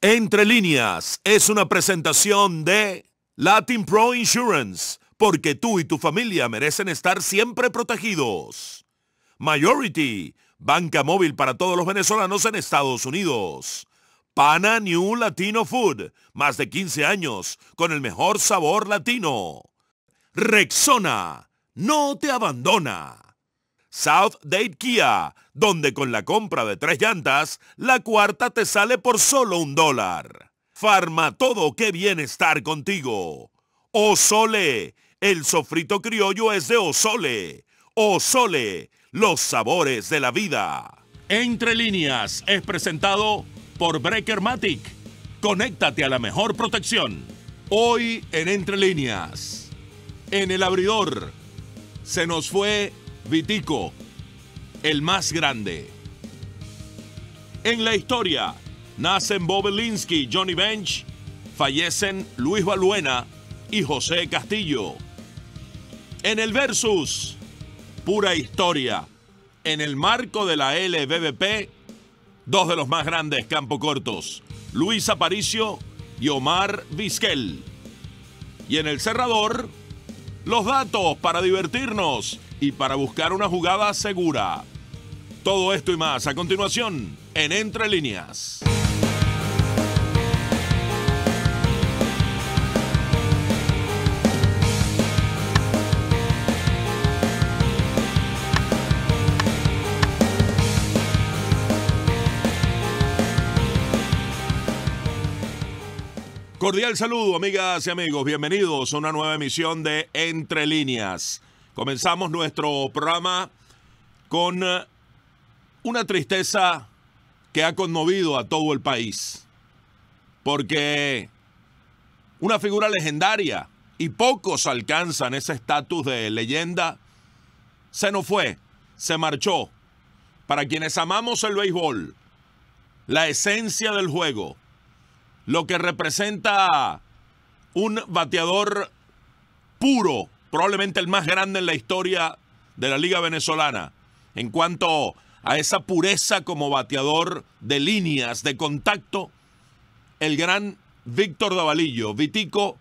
Entre líneas es una presentación de Latin Pro Insurance, porque tú y tu familia merecen estar siempre protegidos. Majority, banca móvil para todos los venezolanos en Estados Unidos. Pana New Latino Food, más de 15 años, con el mejor sabor latino. Rexona, no te abandona. South Date Kia, donde con la compra de tres llantas, la cuarta te sale por solo un dólar. Farma todo, qué bien estar contigo. Osole, el sofrito criollo es de Osole. Osole, los sabores de la vida. Entre líneas es presentado por Matic. Conéctate a la mejor protección. Hoy en Entre líneas, en el abridor, se nos fue Vitico, el más grande. En la historia, nacen Bob Johnny Bench, fallecen Luis Baluena y José Castillo. En el versus, pura historia. En el marco de la LBBP, dos de los más grandes campo cortos, Luis Aparicio y Omar Vizquel. Y en el cerrador, los datos para divertirnos y para buscar una jugada segura. Todo esto y más a continuación en Entre Líneas. Cordial saludo, amigas y amigos. Bienvenidos a una nueva emisión de Entre Líneas. Comenzamos nuestro programa con eh, una tristeza que ha conmovido a todo el país, porque una figura legendaria, y pocos alcanzan ese estatus de leyenda, se nos fue, se marchó. Para quienes amamos el béisbol, la esencia del juego, lo que representa un bateador puro probablemente el más grande en la historia de la Liga Venezolana, en cuanto a esa pureza como bateador de líneas, de contacto, el gran Víctor Davalillo, Vitico,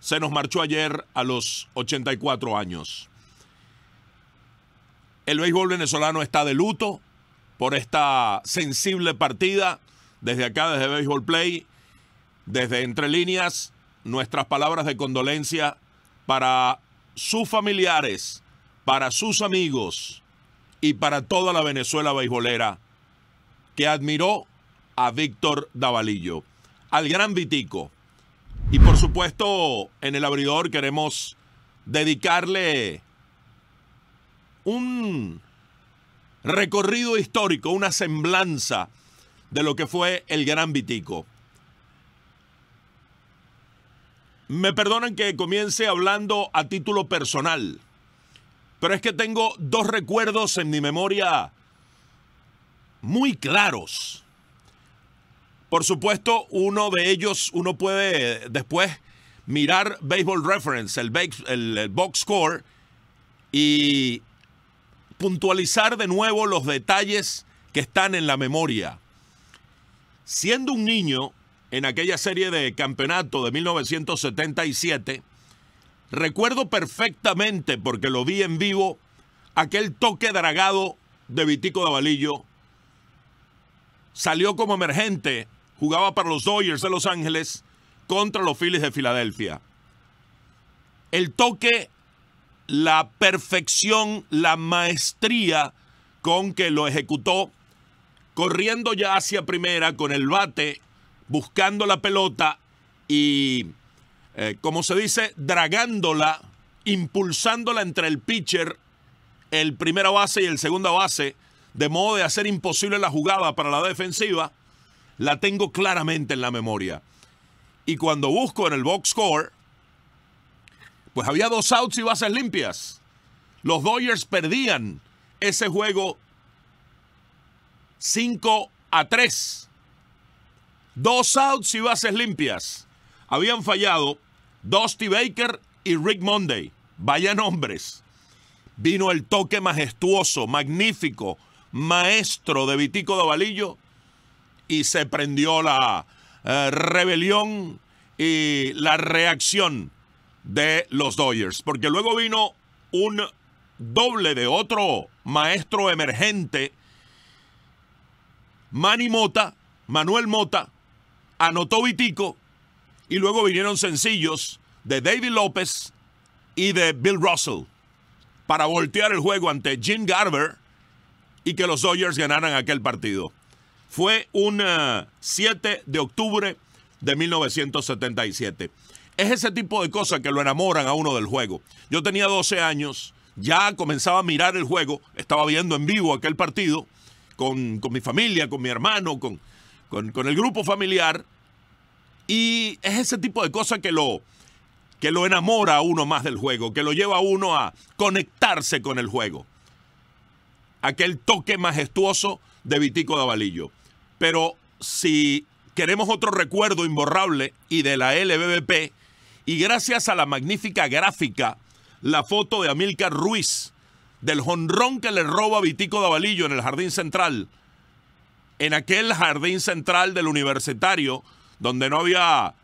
se nos marchó ayer a los 84 años. El béisbol venezolano está de luto por esta sensible partida. Desde acá, desde Béisbol Play, desde Entre Líneas, nuestras palabras de condolencia para sus familiares, para sus amigos y para toda la Venezuela beisbolera que admiró a Víctor Davalillo, al gran Vitico. Y por supuesto, en el abridor queremos dedicarle un recorrido histórico, una semblanza de lo que fue el gran Vitico. Me perdonan que comience hablando a título personal, pero es que tengo dos recuerdos en mi memoria muy claros. Por supuesto, uno de ellos, uno puede después mirar Baseball Reference, el, box score, y puntualizar de nuevo los detalles que están en la memoria. Siendo un niño, en aquella serie de campeonato de 1977, recuerdo perfectamente, porque lo vi en vivo, aquel toque dragado de Vitico Davalillo. Salió como emergente, jugaba para los Dodgers de Los Ángeles contra los Phillies de Filadelfia. El toque, la perfección, la maestría con que lo ejecutó, corriendo ya hacia primera con el bate buscando la pelota y, eh, como se dice, dragándola, impulsándola entre el pitcher, el primera base y el segunda base, de modo de hacer imposible la jugada para la defensiva, la tengo claramente en la memoria. Y cuando busco en el box score, pues había dos outs y bases limpias. Los Dodgers perdían ese juego 5 a 3 Dos outs y bases limpias. Habían fallado Dusty Baker y Rick Monday. Vaya nombres. Vino el toque majestuoso, magnífico, maestro de Vitico de Valillo y se prendió la eh, rebelión y la reacción de los Dodgers. Porque luego vino un doble de otro maestro emergente, Manny Mota, Manuel Mota, anotó Vitico y luego vinieron sencillos de David López y de Bill Russell para voltear el juego ante Jim Garber y que los Dodgers ganaran aquel partido. Fue un 7 eh, de octubre de 1977. Es ese tipo de cosas que lo enamoran a uno del juego. Yo tenía 12 años, ya comenzaba a mirar el juego, estaba viendo en vivo aquel partido con, con mi familia, con mi hermano, con, con, el grupo familiar. Y es ese tipo de cosas que lo, enamora a uno más del juego, que lo lleva a uno a conectarse con el juego. Aquel toque majestuoso de Vitico de Pero si queremos otro recuerdo imborrable y de la LBBP, y gracias a la magnífica gráfica, la foto de Amilcar Ruiz, del jonrón que le roba Vitico de en el Jardín Central, en aquel jardín central del universitario, donde no había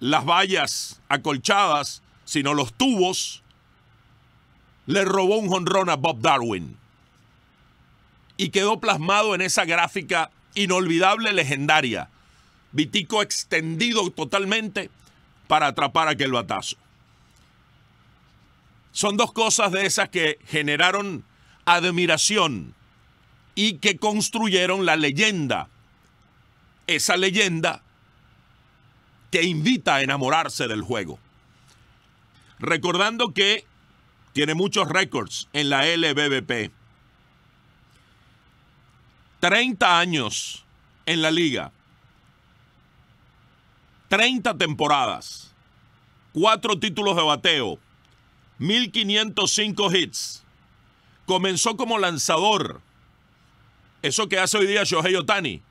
las vallas acolchadas, sino los tubos, le robó un jonrón a Bob Darwin. Y quedó plasmado en esa gráfica inolvidable, legendaria. Vitico extendido totalmente para atrapar aquel batazo. Son dos cosas de esas que generaron admiración y que construyeron la leyenda. Esa leyenda que invita a enamorarse del juego. Recordando que tiene muchos récords en la LBBP. 30 años en la liga. 30 temporadas. 4 títulos de bateo. 1505 hits. Comenzó como lanzador eso que hace hoy día Shohei Otani.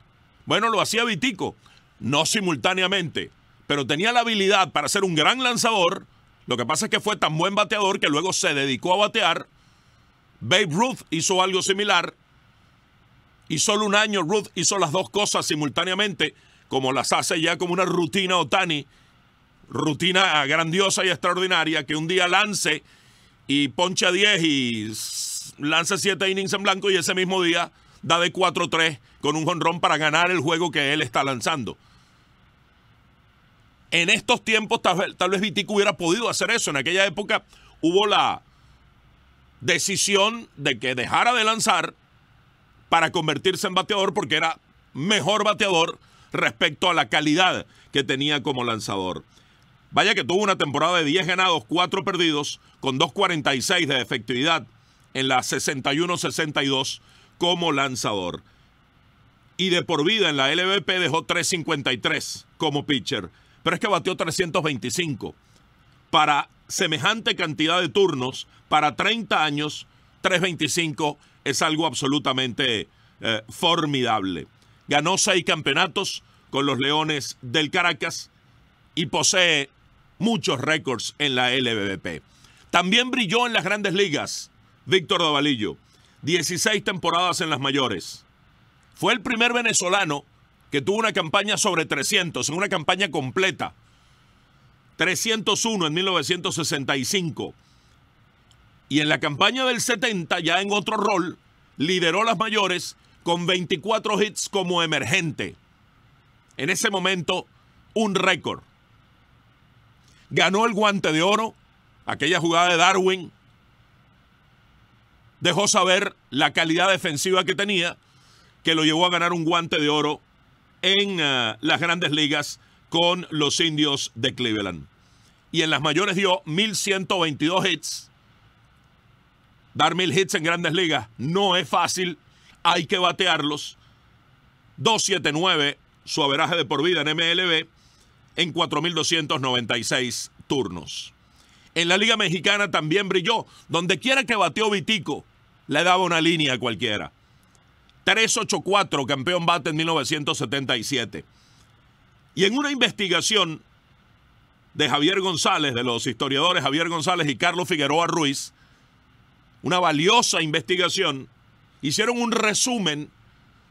Bueno, lo hacía Vitico, no simultáneamente, pero tenía la habilidad para ser un gran lanzador. Lo que pasa es que fue tan buen bateador que luego se dedicó a batear. Babe Ruth hizo algo similar. Y solo un año Ruth hizo las dos cosas simultáneamente, como las hace ya como una rutina Otani, rutina grandiosa y extraordinaria, que un día lance y poncha 10 y lance 7 innings en blanco y ese mismo día da de 4-3 con un jonrón para ganar el juego que él está lanzando. En estos tiempos, tal, vez Vitico hubiera podido hacer eso. En aquella época hubo la decisión de que dejara de lanzar para convertirse en bateador porque era mejor bateador respecto a la calidad que tenía como lanzador. Vaya que tuvo una temporada de 10 ganados, 4 perdidos, con 2.46 de efectividad en la 61-62 como lanzador. Y de por vida en la LVP dejó 353 como pitcher. Pero es que batió 325. Para semejante cantidad de turnos, para 30 años, 325 es algo absolutamente eh, formidable. Ganó seis campeonatos con los Leones del Caracas y posee muchos récords en la LVP. También brilló en las grandes ligas Víctor Davalillo. 16 temporadas en las mayores. Fue el primer venezolano que tuvo una campaña sobre 300, En una campaña completa. 301 en 1965. Y en la campaña del 70, ya en otro rol, lideró las mayores con 24 hits como emergente. En ese momento, un récord. Ganó el guante de oro, aquella jugada de Darwin, dejó saber la calidad defensiva que tenía, que lo llevó a ganar un guante de oro en eh, las grandes ligas con los indios de Cleveland. Y en las mayores dio 1122 hits. Dar mil hits en grandes ligas no es fácil, hay que batearlos. 279 su averaje de por vida en MLB en 4.296 turnos. En la Liga Mexicana también brilló. Donde quiera que bateó Vitico, le daba una línea a cualquiera. 384, campeón bate en 1977. Y en una investigación de Javier González, de los historiadores Javier González y Carlos Figueroa Ruiz, una valiosa investigación, hicieron un resumen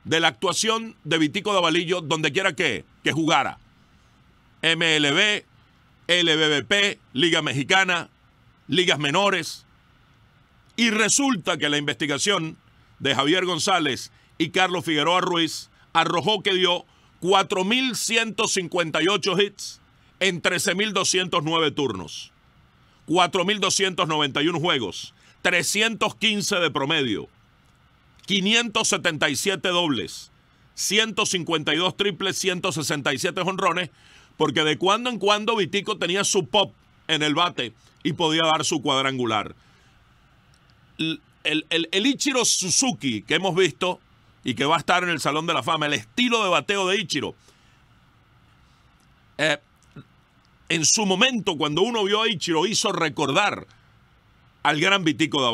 de la actuación de Vitico Davalillo donde quiera que, que jugara. MLB, LBBP, Liga Mexicana, Ligas Menores, y resulta que la investigación de Javier González y Carlos Figueroa Ruiz arrojó que dio 4.158 hits en 13.209 turnos, 4.291 juegos, 315 de promedio, 577 dobles, 152 triples, 167 honrones, porque de cuando en cuando Vitico tenía su pop en el bate y podía dar su cuadrangular el, el, Ichiro Suzuki que hemos visto y que va a estar en el Salón de la Fama, el estilo de bateo de Ichiro. Eh, en su momento, cuando uno vio a Ichiro, hizo recordar al gran Vitico de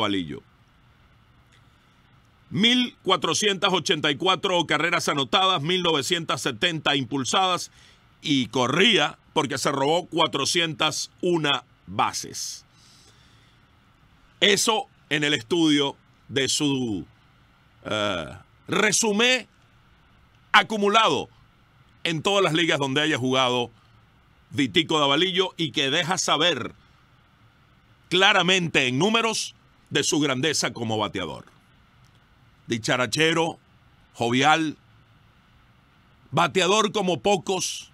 1.484 carreras anotadas, 1.970 impulsadas y corría porque se robó 401 bases. Eso en el estudio de su eh, resumen resumé acumulado en todas las ligas donde haya jugado Vitico Davalillo y que deja saber claramente en números de su grandeza como bateador. Dicharachero, jovial, bateador como pocos,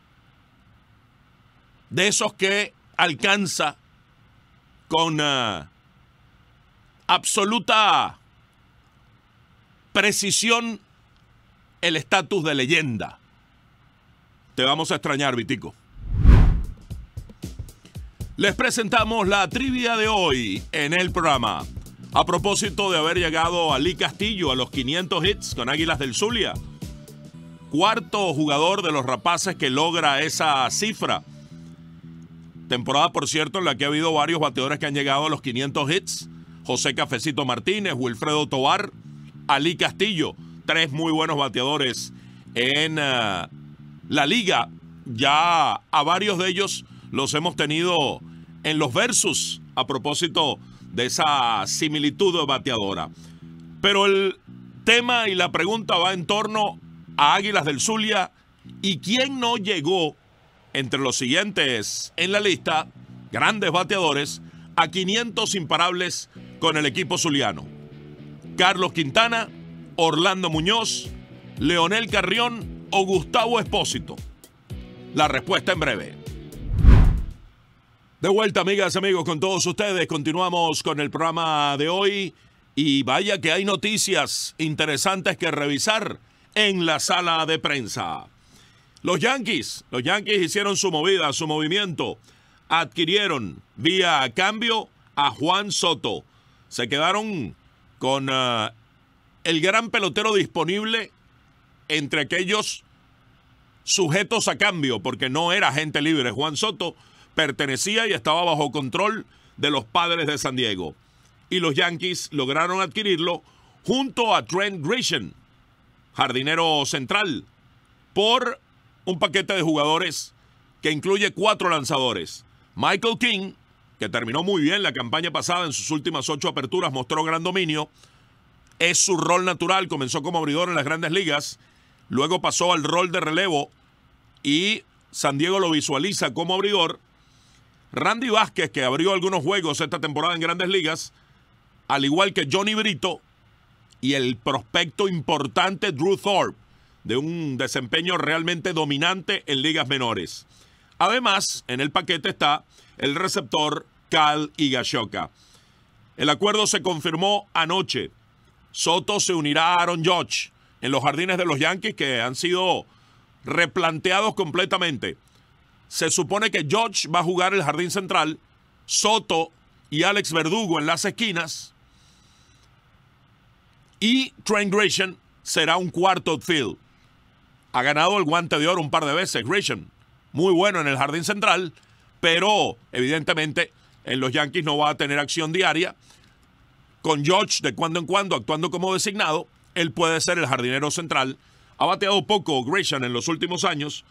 de esos que alcanza con eh, absoluta precisión el estatus de leyenda. Te vamos a extrañar, Vitico. Les presentamos la trivia de hoy en el programa. A propósito de haber llegado a Lee Castillo a los 500 hits con Águilas del Zulia, cuarto jugador de los rapaces que logra esa cifra. Temporada, por cierto, en la que ha habido varios bateadores que han llegado a los 500 hits. José Cafecito Martínez, Wilfredo Tobar, Ali Castillo, tres muy buenos bateadores en ah, la liga. Ya a varios de ellos los hemos tenido en los versus a propósito de esa similitud de bateadora. Pero el tema y la pregunta va en torno a Águilas del Zulia y quién no llegó entre los siguientes en la lista, grandes bateadores, a 500 imparables con el equipo zuliano. Carlos Quintana, Orlando Muñoz, Leonel Carrión o Gustavo Espósito. La respuesta en breve. De vuelta, amigas, amigos, con todos ustedes. Continuamos con el programa de hoy. Y vaya que hay noticias interesantes que revisar en la sala de prensa. Los Yankees, los Yankees hicieron su movida, su movimiento. Adquirieron vía cambio a Juan Soto se quedaron con ah, el gran pelotero disponible entre aquellos sujetos a cambio, porque no era gente libre. Juan Soto pertenecía y estaba bajo control de los padres de San Diego. Y los Yankees lograron adquirirlo junto a Trent Grisham, jardinero central, por un paquete de jugadores que incluye cuatro lanzadores. Michael King, que terminó muy bien la campaña pasada en sus últimas ocho aperturas, mostró gran dominio. Es su rol natural, comenzó como abridor en las grandes ligas, luego pasó al rol de relevo y San Diego lo visualiza como abridor. Randy Vázquez, que abrió algunos juegos esta temporada en grandes ligas, al igual que Johnny Brito y el prospecto importante Drew Thorpe, de un desempeño realmente dominante en ligas menores. Además, en el paquete está el receptor Cal y Gashoka. El acuerdo se confirmó anoche. Soto se unirá a Aaron Judge en los jardines de los Yankees que han sido replanteados completamente. Se supone que Judge va a jugar el jardín central, Soto y Alex Verdugo en las esquinas y Trent Grisham será un cuarto field. Ha ganado el guante de oro un par de veces Grisham muy bueno en el jardín central, pero evidentemente en los Yankees no va a tener acción diaria. Con George de cuando en cuando actuando como designado, él puede ser el jardinero central. Ha bateado poco Gresham en los últimos años,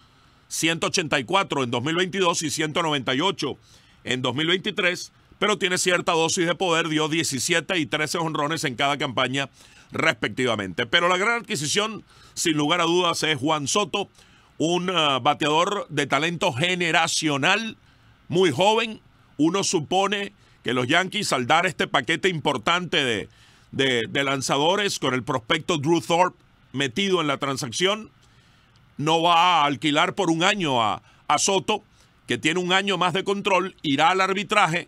184 en 2022 y 198 en 2023, pero tiene cierta dosis de poder, dio 17 y 13 honrones en cada campaña respectivamente. Pero la gran adquisición, sin lugar a dudas, es Juan Soto, un ah, bateador de talento generacional, muy joven. Uno supone que los Yankees al dar este paquete importante de, lanzadores con el prospecto Drew Thorpe metido en la transacción, no va a alquilar por un año a, Soto, que tiene un año más de control, irá al arbitraje.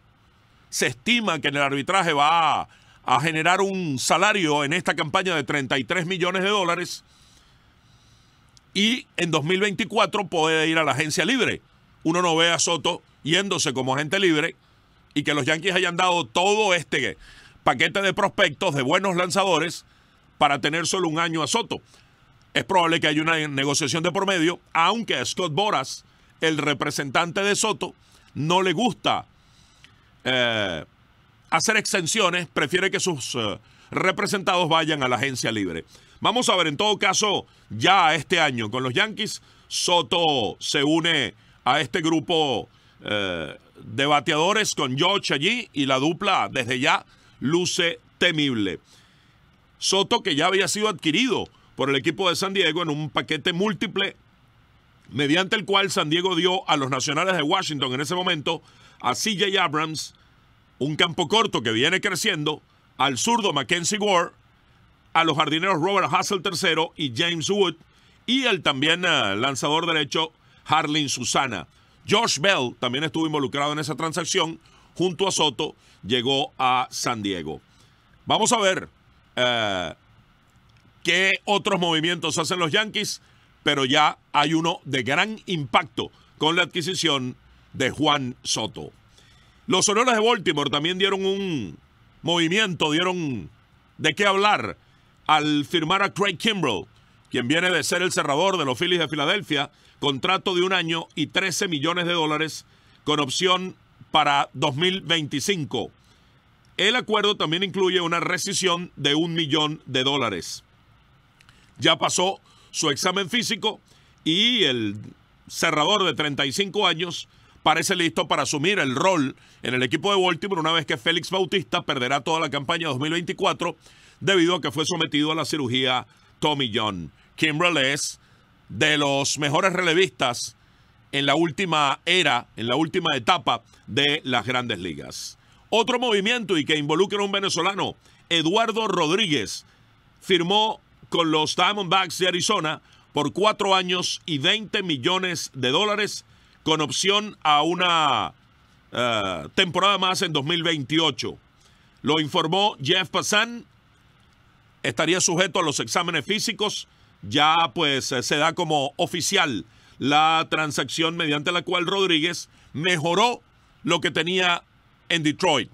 Se estima que en el arbitraje va a generar un salario en esta campaña de 33 millones de dólares y en 2024 puede ir a la agencia libre. Uno no ve a Soto yéndose como agente libre y que los Yankees hayan dado todo este paquete de prospectos de buenos lanzadores para tener solo un año a Soto. Es probable que haya una negociación de por medio, aunque a Scott Boras, el representante de Soto, no le gusta eh, hacer exenciones, prefiere que sus eh, representados vayan a la agencia libre. Vamos a ver en todo caso ya este año con los Yankees. Soto se une a este grupo eh, de bateadores con George allí y la dupla desde ya luce temible. Soto que ya había sido adquirido por el equipo de San Diego en un paquete múltiple mediante el cual San Diego dio a los Nacionales de Washington en ese momento a CJ Abrams, un campo corto que viene creciendo, al zurdo Mackenzie Ward, a los jardineros Robert Hassel III y James Wood y el también eh, lanzador derecho Harlin Susana. Josh Bell también estuvo involucrado en esa transacción junto a Soto, llegó a San Diego. Vamos a ver eh, qué otros movimientos hacen los Yankees, pero ya hay uno de gran impacto con la adquisición de Juan Soto. Los Orioles de Baltimore también dieron un movimiento, dieron de qué hablar al firmar a Craig Kimbrell, quien viene de ser el cerrador de los Phillies de Filadelfia, contrato de un año y 13 millones de dólares con opción para 2025. El acuerdo también incluye una rescisión de un millón de dólares. Ya pasó su examen físico y el cerrador de 35 años parece listo para asumir el rol en el equipo de Baltimore una vez que Félix Bautista perderá toda la campaña 2024 debido a que fue sometido a la cirugía Tommy John. Kimbrell es de los mejores relevistas en la última era, en la última etapa de las grandes ligas. Otro movimiento y que involucra a un venezolano, Eduardo Rodríguez, firmó con los Diamondbacks de Arizona por cuatro años y 20 millones de dólares con opción a una eh, temporada más en 2028. Lo informó Jeff Passan estaría sujeto a los exámenes físicos. Ya pues eh, se da como oficial la transacción mediante la cual Rodríguez mejoró lo que tenía en Detroit.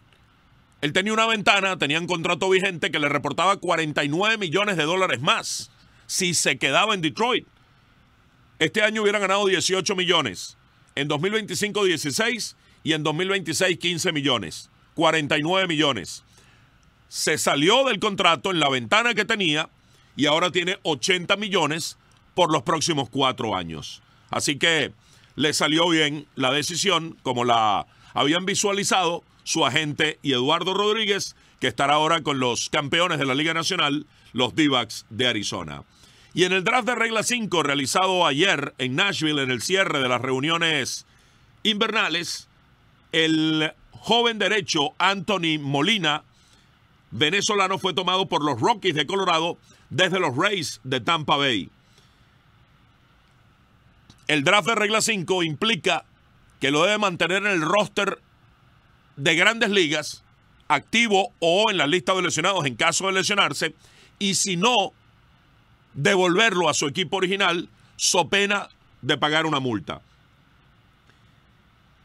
Él tenía una ventana, tenía un contrato vigente que le reportaba 49 millones de dólares más si se quedaba en Detroit. Este año hubiera ganado 18 millones, en 2025 16 y en 2026 15 millones, 49 millones se salió del contrato en la ventana que tenía y ahora tiene 80 millones por los próximos cuatro años. Así que le salió bien la decisión, como la habían visualizado su agente y Eduardo Rodríguez, que estará ahora con los campeones de la Liga Nacional, los d de Arizona. Y en el draft de regla 5 realizado ayer en Nashville en el cierre de las reuniones invernales, el joven derecho Anthony Molina venezolano fue tomado por los Rockies de Colorado desde los Rays de Tampa Bay. El draft de regla 5 implica que lo debe mantener en el roster de grandes ligas, activo o en la lista de lesionados en caso de lesionarse, y si no, devolverlo a su equipo original so pena de pagar una multa.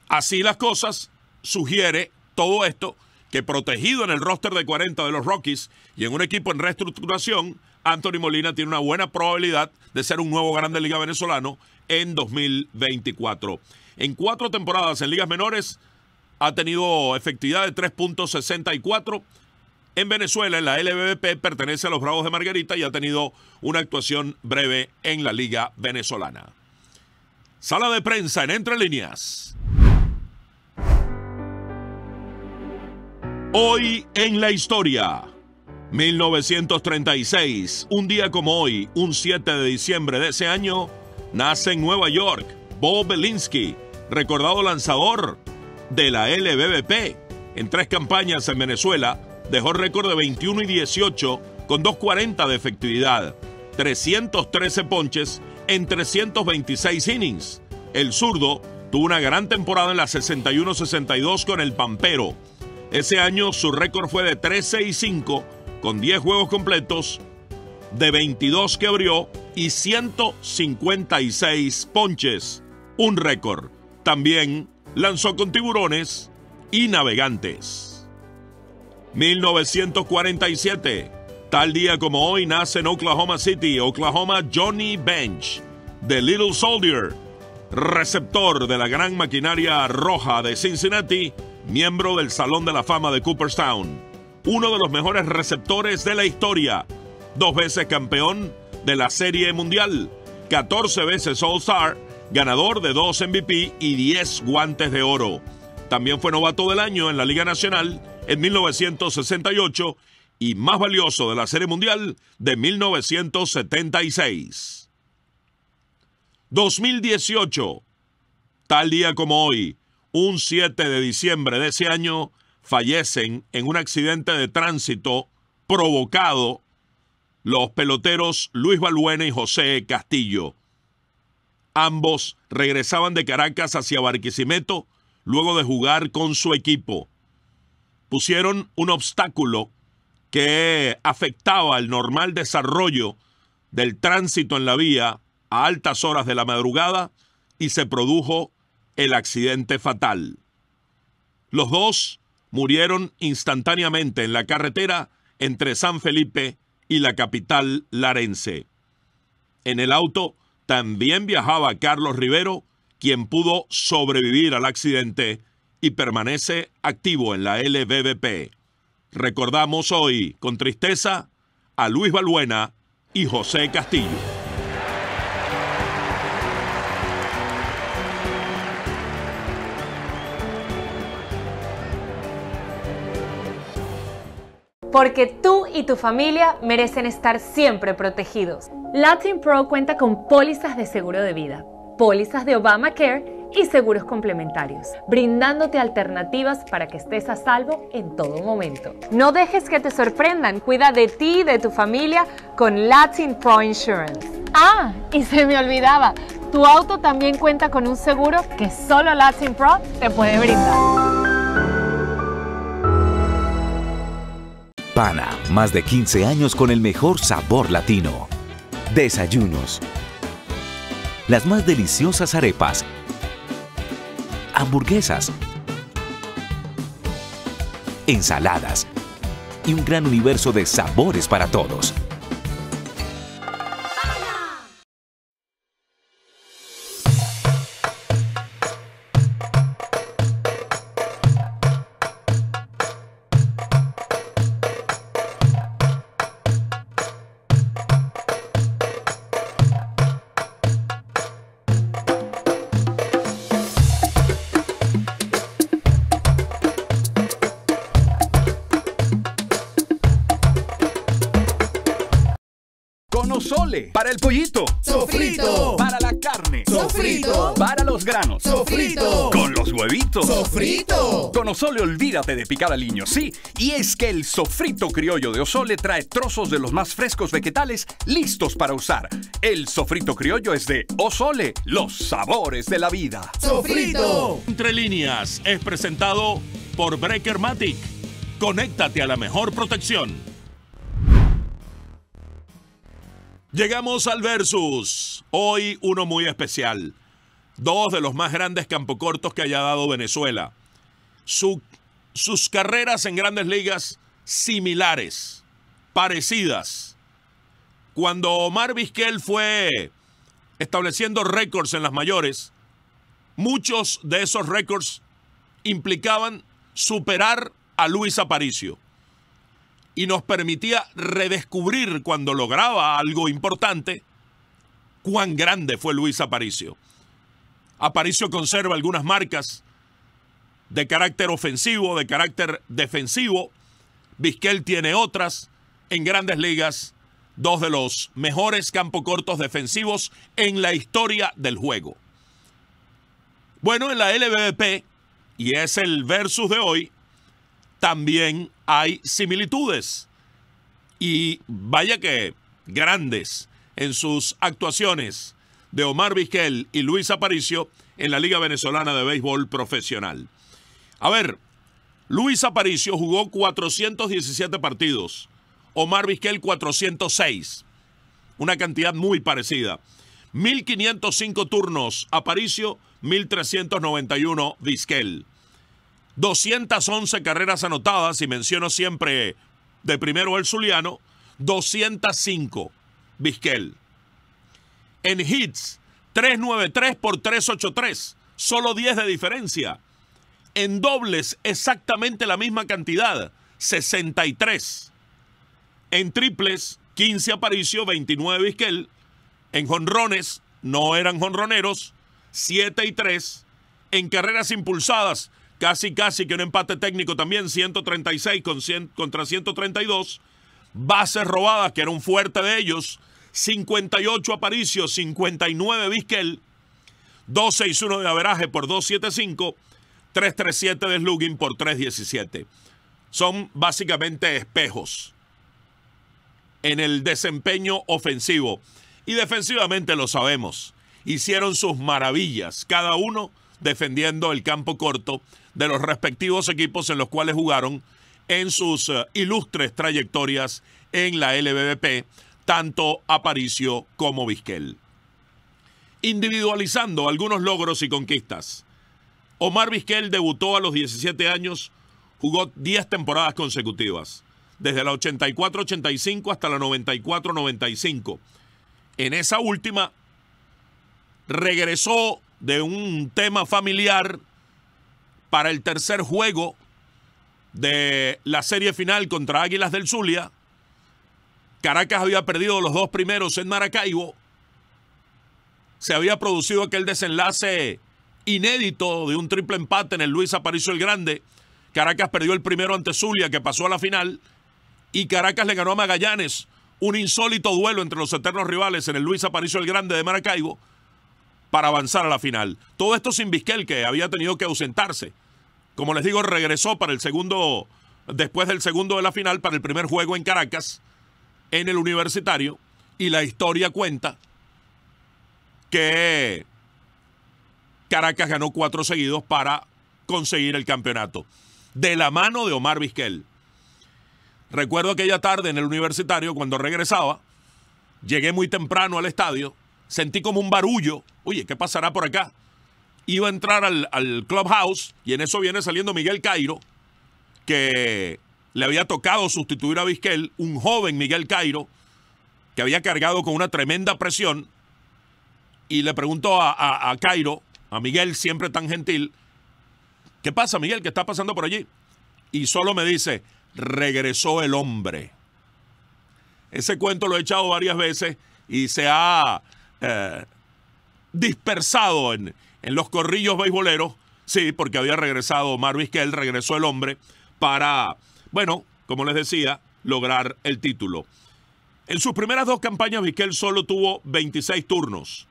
Así las cosas, sugiere todo esto que protegido en el roster de 40 de los Rockies y en un equipo en reestructuración, Anthony Molina tiene una buena probabilidad de ser un nuevo grande liga venezolano en 2024. En cuatro temporadas en ligas menores ha tenido efectividad de 3.64. En Venezuela, en la LBBP pertenece a los Bravos de Margarita y ha tenido una actuación breve en la liga venezolana. Sala de prensa en Entre Líneas. Hoy en la historia. 1936, un día como hoy, un 7 de diciembre de ese año, nace en Nueva York Bob Belinsky, recordado lanzador de la LBBP. En tres campañas en Venezuela, dejó récord de 21 y 18 con 2.40 de efectividad, 313 ponches en 326 innings. El zurdo tuvo una gran temporada en la 61-62 con el Pampero ese año su récord fue de 13 y 5, con 10 juegos completos, de 22 que abrió y 156 ponches. Un récord. También lanzó con tiburones y navegantes. 1947. Tal día como hoy nace en Oklahoma City, Oklahoma Johnny Bench, The Little Soldier, receptor de la gran maquinaria roja de Cincinnati miembro del Salón de la Fama de Cooperstown, uno de los mejores receptores de la historia, dos veces campeón de la Serie Mundial, 14 veces All-Star, ganador de dos MVP y 10 guantes de oro. También fue novato del año en la Liga Nacional en 1968 y más valioso de la Serie Mundial de 1976. 2018. Tal día como hoy, un 7 de diciembre de ese año fallecen en un accidente de tránsito provocado los peloteros Luis Balbuena y José Castillo. Ambos regresaban de Caracas hacia Barquisimeto luego de jugar con su equipo. Pusieron un obstáculo que afectaba el normal desarrollo del tránsito en la vía a altas horas de la madrugada y se produjo el accidente fatal. Los dos murieron instantáneamente en la carretera entre San Felipe y la capital larense. En el auto también viajaba Carlos Rivero, quien pudo sobrevivir al accidente y permanece activo en la LBBP. Recordamos hoy, con tristeza, a Luis Balbuena y José Castillo. porque tú y tu familia merecen estar siempre protegidos. Latin Pro cuenta con pólizas de seguro de vida, pólizas de Obamacare y seguros complementarios, brindándote alternativas para que estés a salvo en todo momento. No dejes que te sorprendan, cuida de ti y de tu familia con Latin Pro Insurance. Ah, y se me olvidaba, tu auto también cuenta con un seguro que solo Latin Pro te puede brindar. Pana, más de 15 años con el mejor sabor latino. Desayunos. Las más deliciosas arepas. Hamburguesas. Ensaladas. Y un gran universo de sabores para todos. Osole olvídate de picar al niño, sí. Y es que el sofrito criollo de Osole trae trozos de los más frescos vegetales listos para usar. El sofrito criollo es de Osole, los sabores de la vida. ¡Sofrito! Entre líneas es presentado por Breaker Matic. Conéctate a la mejor protección. Llegamos al versus. Hoy uno muy especial. Dos de los más grandes campocortos que haya dado Venezuela sus carreras en grandes ligas similares, parecidas. Cuando Omar Vizquel fue estableciendo récords en las mayores, muchos de esos récords implicaban superar a Luis Aparicio y nos permitía redescubrir cuando lograba algo importante cuán grande fue Luis Aparicio. Aparicio conserva algunas marcas de carácter ofensivo, de carácter defensivo. Vizquel tiene otras. En grandes ligas, dos de los mejores campocortos defensivos en la historia del juego. Bueno, en la LBP, y es el versus de hoy, también hay similitudes. Y vaya que grandes en sus actuaciones de Omar Vizquel y Luis Aparicio en la Liga Venezolana de Béisbol Profesional. A ver, Luis Aparicio jugó 417 partidos. Omar Bisquel 406. Una cantidad muy parecida. 1505 turnos Aparicio, 1391 Vizquel. 211 carreras anotadas, y menciono siempre de primero el Zuliano, 205 Bisquel. En hits, 393 por 383, solo 10 de diferencia en dobles exactamente la misma cantidad, 63. En triples, 15 Aparicio, 29 Vizquel. En jonrones, no eran jonroneros, 7 y 3. En carreras impulsadas, casi casi que un empate técnico también, 136 contra 132. Bases robadas, que era un fuerte de ellos, 58 Aparicio, 59 Vizquel. 2-6-1 de averaje por 275. 7 5 337 de Slugin por 317. Son básicamente espejos en el desempeño ofensivo. Y defensivamente lo sabemos. Hicieron sus maravillas, cada uno defendiendo el campo corto de los respectivos equipos en los cuales jugaron en sus eh, ilustres trayectorias en la LBBP, tanto Aparicio como Vizquel. Individualizando algunos logros y conquistas. Omar Vizquel debutó a los 17 años, jugó 10 temporadas consecutivas, desde la 84-85 hasta la 94-95. En esa última, regresó de un tema familiar para el tercer juego de la serie final contra Águilas del Zulia. Caracas había perdido los dos primeros en Maracaibo. Se había producido aquel desenlace inédito de un triple empate en el Luis Aparicio el Grande. Caracas perdió el primero ante Zulia, que pasó a la final. Y Caracas le ganó a Magallanes. Un insólito duelo entre los eternos rivales en el Luis Aparicio el Grande de Maracaibo para avanzar a la final. Todo esto sin Vizquel, que había tenido que ausentarse. Como les digo, regresó para el segundo, después del segundo de la final, para el primer juego en Caracas, en el universitario. Y la historia cuenta que Caracas ganó cuatro seguidos para conseguir el campeonato. De la mano de Omar Vizquel. Recuerdo aquella tarde en el universitario, cuando regresaba, llegué muy temprano al estadio, sentí como un barullo. Oye, ¿qué pasará por acá? Iba a entrar al, al clubhouse y en eso viene saliendo Miguel Cairo, que le había tocado sustituir a Vizquel, un joven Miguel Cairo, que había cargado con una tremenda presión. Y le preguntó a Cairo, a Miguel, siempre tan gentil. ¿Qué pasa, Miguel? ¿Qué está pasando por allí? Y solo me dice, regresó el hombre. Ese cuento lo he echado varias veces y se ha eh, dispersado en, en, los corrillos beisboleros. Sí, porque había regresado Omar Vizquel, regresó el hombre para, bueno, como les decía, lograr el título. En sus primeras dos campañas, Vizquel solo tuvo 26 turnos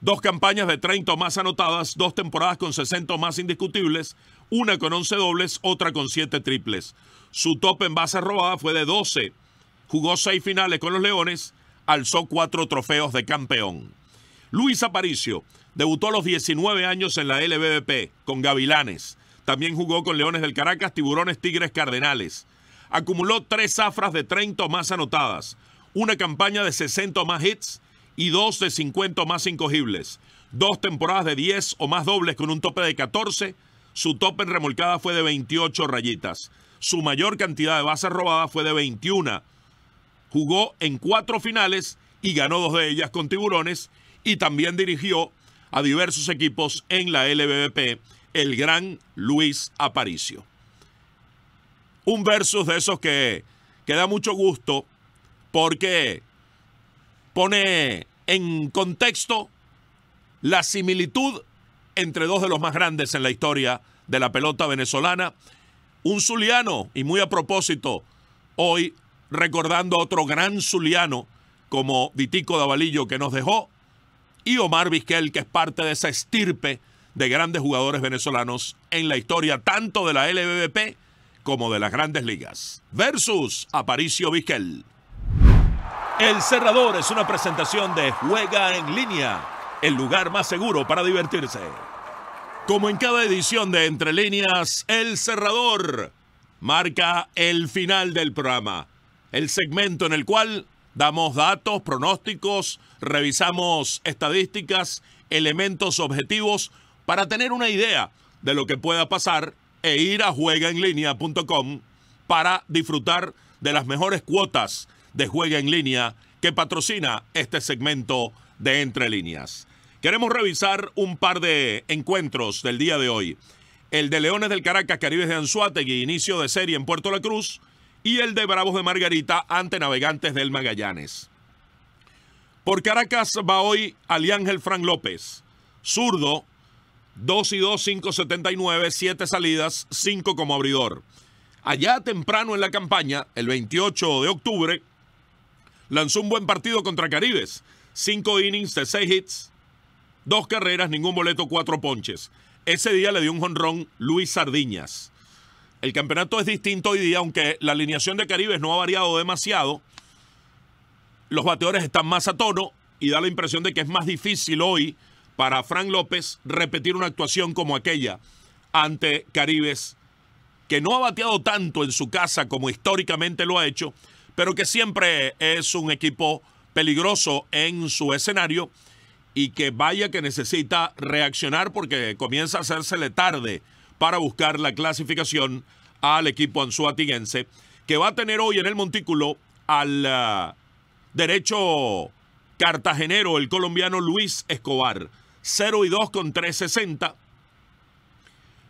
dos campañas de 30 más anotadas, dos temporadas con 60 más indiscutibles, una con 11 dobles, otra con 7 triples. Su top en base robada fue de 12. Jugó 6 finales con los Leones, alzó 4 trofeos de campeón. Luis Aparicio debutó a los 19 años en la LBBP con Gavilanes. También jugó con Leones del Caracas, Tiburones, Tigres, Cardenales. Acumuló tres zafras de 30 más anotadas, una campaña de 60 más hits, y dos de 50 más incogibles. Dos temporadas de 10 o más dobles con un tope de 14. Su tope en remolcada fue de 28 rayitas. Su mayor cantidad de bases robadas fue de 21. Jugó en cuatro finales y ganó dos de ellas con tiburones y también dirigió a diversos equipos en la LBBP, el gran Luis Aparicio. Un versus de esos que, que da mucho gusto porque pone en contexto la similitud entre dos de los más grandes en la historia de la pelota venezolana. Un zuliano, y muy a propósito, hoy recordando a otro gran zuliano como Vitico Davalillo que nos dejó, y Omar Vizquel, que es parte de esa estirpe de grandes jugadores venezolanos en la historia tanto de la LBBP como de las grandes ligas. Versus Aparicio Vizquel. El Cerrador es una presentación de Juega en línea, el lugar más seguro para divertirse. Como en cada edición de Entre líneas, El Cerrador marca el final del programa, el segmento en el cual damos datos, pronósticos, revisamos estadísticas, elementos objetivos para tener una idea de lo que pueda pasar e ir a juegaenlinea.com para disfrutar de las mejores cuotas de Juega en Línea que patrocina este segmento de Entre Líneas. Queremos revisar un par de encuentros del día de hoy. El de Leones del Caracas, Caribes de Anzuategui, inicio de serie en Puerto La Cruz, y el de Bravos de Margarita ante Navegantes del Magallanes. Por Caracas va hoy Aliángel Fran López, zurdo, 2 y 2, 5.79, 7 salidas, 5 como abridor. Allá temprano en la campaña, el 28 de octubre, lanzó un buen partido contra Caribes. Cinco innings de seis hits, dos carreras, ningún boleto, cuatro ponches. Ese día le dio un jonrón Luis Sardiñas. El campeonato es distinto hoy día, aunque la alineación de Caribes no ha variado demasiado. Los bateadores están más a tono y da la impresión de que es más difícil hoy para Frank López repetir una actuación como aquella ante Caribes, que no ha bateado tanto en su casa como históricamente lo ha hecho, pero que siempre es un equipo peligroso en su escenario y que vaya que necesita reaccionar porque comienza a hacérsele tarde para buscar la clasificación al equipo anzuatiguense, que va a tener hoy en el Montículo al ah, derecho cartagenero, el colombiano Luis Escobar, 0 y 2 con 360,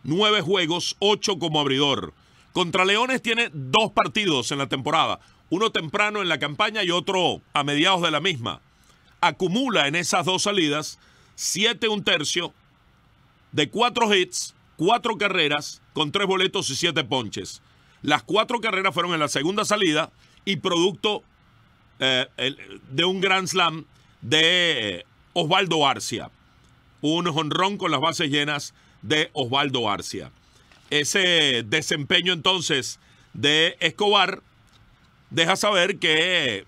9 juegos, 8 como abridor. Contra Leones tiene dos partidos en la temporada, uno temprano en la campaña y otro a mediados de la misma, acumula en esas dos salidas 7 un tercio de 4 hits, 4 carreras, con 3 boletos y 7 ponches. Las 4 carreras fueron en la segunda salida y producto eh, de un Grand Slam de eh, Osvaldo Arcia. Un honrón con las bases llenas de Osvaldo Arcia. Ese desempeño entonces de Escobar deja saber que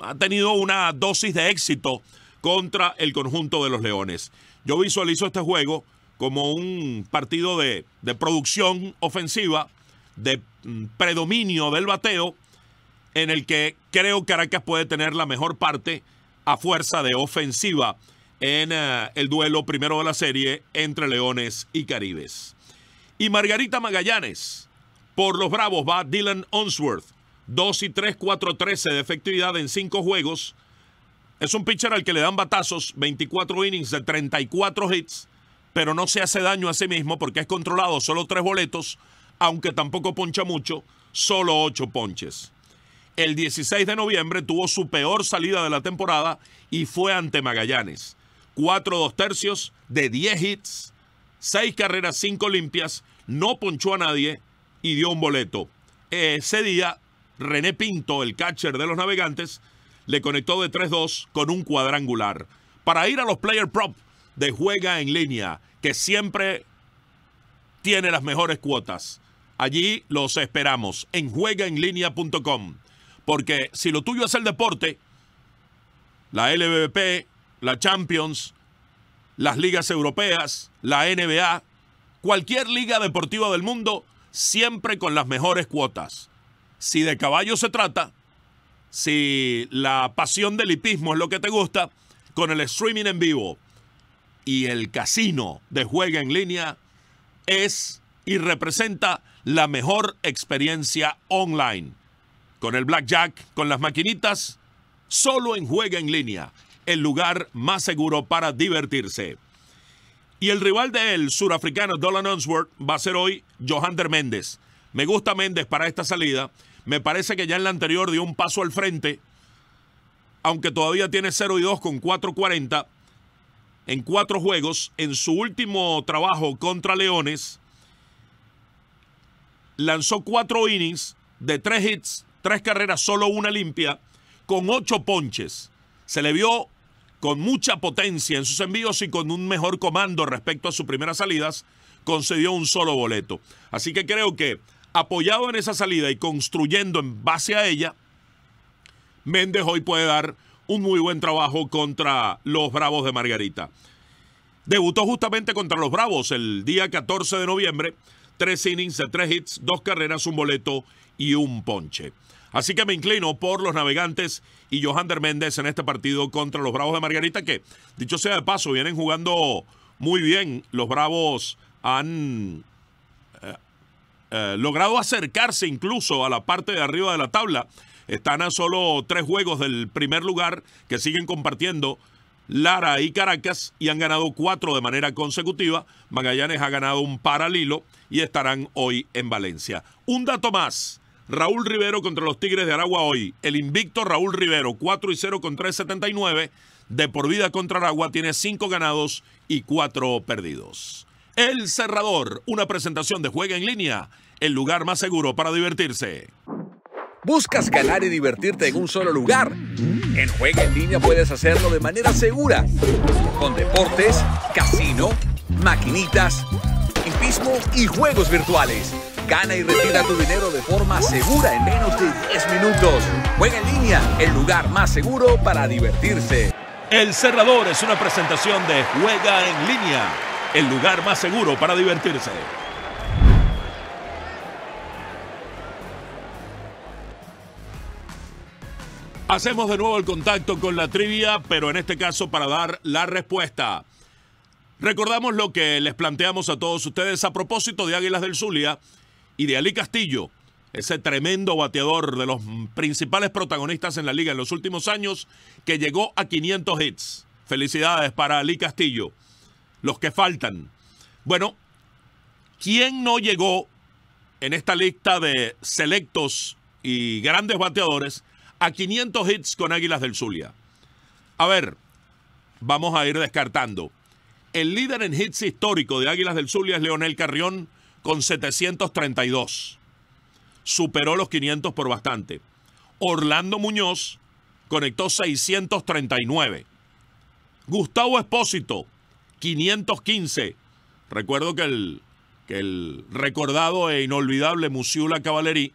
ha tenido una dosis de éxito contra el conjunto de los Leones. Yo visualizo este juego como un partido de, producción ofensiva, de mm, predominio del bateo, en el que creo que Caracas puede tener la mejor parte a fuerza de ofensiva en eh, el duelo primero de la serie entre Leones y Caribes. Y Margarita Magallanes, por los Bravos va Dylan Onsworth. 2 y 3, 4, 13 de efectividad en 5 juegos. Es un pitcher al que le dan batazos, 24 innings de 34 hits, pero no se hace daño a sí mismo porque es controlado solo 3 boletos, aunque tampoco poncha mucho, solo 8 ponches. El 16 de noviembre tuvo su peor salida de la temporada y fue ante Magallanes. 4 2 tercios de 10 hits, 6 carreras, 5 limpias, no ponchó a nadie y dio un boleto. Ese día René Pinto, el catcher de los navegantes, le conectó de 3-2 con un cuadrangular. Para ir a los player prop de juega en línea, que siempre tiene las mejores cuotas. Allí los esperamos en juegaenlinea.com. Porque si lo tuyo es el deporte, la LBP la Champions, las ligas europeas, la NBA, cualquier liga deportiva del mundo, siempre con las mejores cuotas si de caballo se trata, si la pasión del hipismo es lo que te gusta, con el streaming en vivo y el casino de juega en línea es y representa la mejor experiencia online. Con el blackjack, con las maquinitas, solo en juega en línea, el lugar más seguro para divertirse. Y el rival de él, surafricano Dolan Unsworth, va a ser hoy Johander Méndez. Me gusta Méndez para esta salida me parece que ya en la anterior dio un paso al frente, aunque todavía tiene 0 y 2 con 4.40 en cuatro juegos. En su último trabajo contra Leones, lanzó cuatro innings de tres hits, tres carreras, solo una limpia, con ocho ponches. Se le vio con mucha potencia en sus envíos y con un mejor comando respecto a sus primeras salidas, concedió un solo boleto. Así que creo que apoyado en esa salida y construyendo en base a ella, Méndez hoy puede dar un muy buen trabajo contra los Bravos de Margarita. Debutó justamente contra los Bravos el día 14 de noviembre. Tres innings tres hits, dos carreras, un boleto y un ponche. Así que me inclino por los navegantes y Johander Méndez en este partido contra los Bravos de Margarita, que, dicho sea de paso, vienen jugando muy bien. Los Bravos han eh, logrado acercarse incluso a la parte de arriba de la tabla. Están a solo tres juegos del primer lugar que siguen compartiendo Lara y Caracas y han ganado cuatro de manera consecutiva. Magallanes ha ganado un paralilo, y estarán hoy en Valencia. Un dato más. Raúl Rivero contra los Tigres de Aragua hoy. El invicto Raúl Rivero, 4 y 0 con 379. De por vida contra Aragua tiene cinco ganados y cuatro perdidos. El Cerrador, una presentación de Juega en línea, el lugar más seguro para divertirse. ¿Buscas ganar y divertirte en un solo lugar? En Juega en línea puedes hacerlo de manera segura, con deportes, casino, maquinitas, hipismo y juegos virtuales. Gana y retira tu dinero de forma segura en menos de 10 minutos. Juega en línea, el lugar más seguro para divertirse. El Cerrador es una presentación de Juega en línea el lugar más seguro para divertirse. Hacemos de nuevo el contacto con la trivia, pero en este caso para dar la respuesta. Recordamos lo que les planteamos a todos ustedes a propósito de Águilas del Zulia y de Ali Castillo, ese tremendo bateador de los principales protagonistas en la liga en los últimos años que llegó a 500 hits. Felicidades para Ali Castillo los que faltan. Bueno, ¿quién no llegó en esta lista de selectos y grandes bateadores a 500 hits con Águilas del Zulia? A ver, vamos a ir descartando. El líder en hits histórico de Águilas del Zulia es Leonel Carrión con 732. Superó los 500 por bastante. Orlando Muñoz conectó 639. Gustavo Espósito 515. Recuerdo que el, que el recordado e inolvidable la Cavalerí,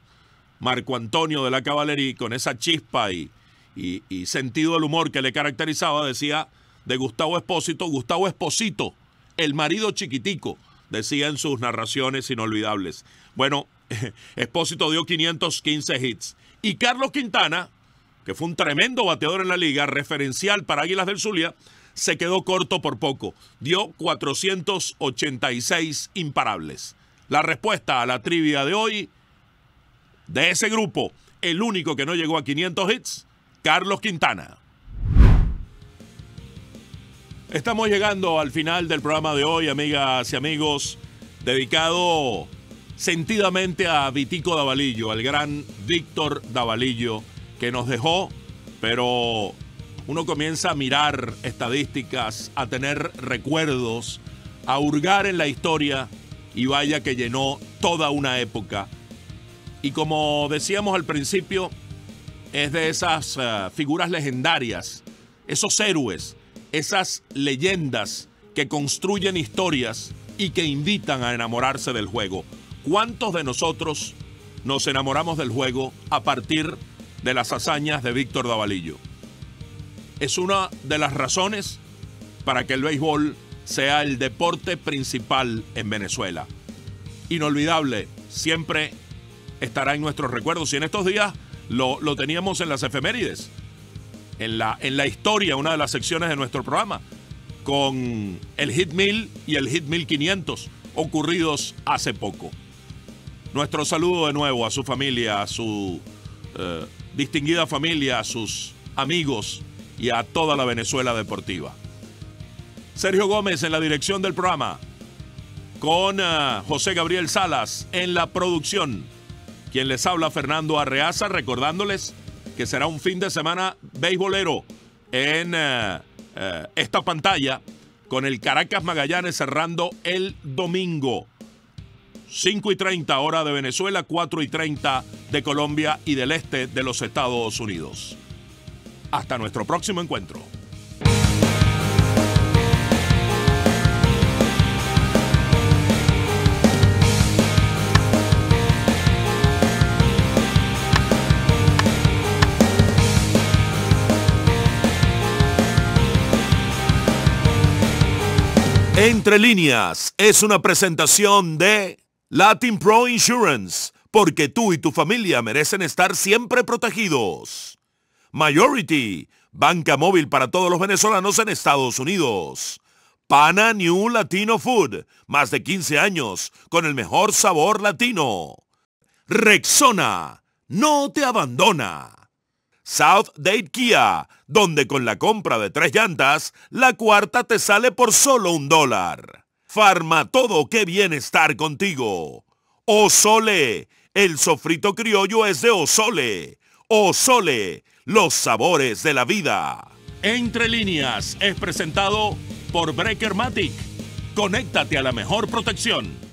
Marco Antonio de la Cavalerí, con esa chispa y, y, y, sentido del humor que le caracterizaba, decía de Gustavo Espósito, Gustavo Espósito, el marido chiquitico, decía en sus narraciones inolvidables. Bueno, Espósito dio 515 hits. Y Carlos Quintana, que fue un tremendo bateador en la liga, referencial para Águilas del Zulia, se quedó corto por poco. Dio 486 imparables. La respuesta a la trivia de hoy, de ese grupo, el único que no llegó a 500 hits, Carlos Quintana. Estamos llegando al final del programa de hoy, amigas y amigos, dedicado sentidamente a Vitico Davalillo, al gran Víctor Davalillo, que nos dejó, pero uno comienza a mirar estadísticas, a tener recuerdos, a hurgar en la historia y vaya que llenó toda una época. Y como decíamos al principio, es de esas eh, figuras legendarias, esos héroes, esas leyendas que construyen historias y que invitan a enamorarse del juego. ¿Cuántos de nosotros nos enamoramos del juego a partir de las hazañas de Víctor Davalillo? es una de las razones para que el béisbol sea el deporte principal en Venezuela. Inolvidable, siempre estará en nuestros recuerdos. Y en estos días lo, lo teníamos en las efemérides, en la, en la historia, una de las secciones de nuestro programa, con el Hit 1000 y el Hit 1500 ocurridos hace poco. Nuestro saludo de nuevo a su familia, a su eh, distinguida familia, a sus amigos, y a toda la Venezuela deportiva. Sergio Gómez en la dirección del programa, con ah, José Gabriel Salas en la producción, quien les habla Fernando Arreaza, recordándoles que será un fin de semana beisbolero en ah, ah, esta pantalla con el Caracas Magallanes cerrando el domingo. 5 y 30 hora de Venezuela, 4 y 30 de Colombia y del este de los Estados Unidos. Hasta nuestro próximo encuentro. Entre líneas es una presentación de Latin Pro Insurance, porque tú y tu familia merecen estar siempre protegidos. Majority, banca móvil para todos los venezolanos en Estados Unidos. Pana New Latino Food, más de 15 años, con el mejor sabor latino. Rexona, no te abandona. South Date Kia, donde con la compra de tres llantas, la cuarta te sale por solo un dólar. Farma todo, qué bien estar contigo. Osole, el sofrito criollo es de Osole. Osole, los sabores de la vida. Entre líneas es presentado por Breaker Matic. Conéctate a la mejor protección.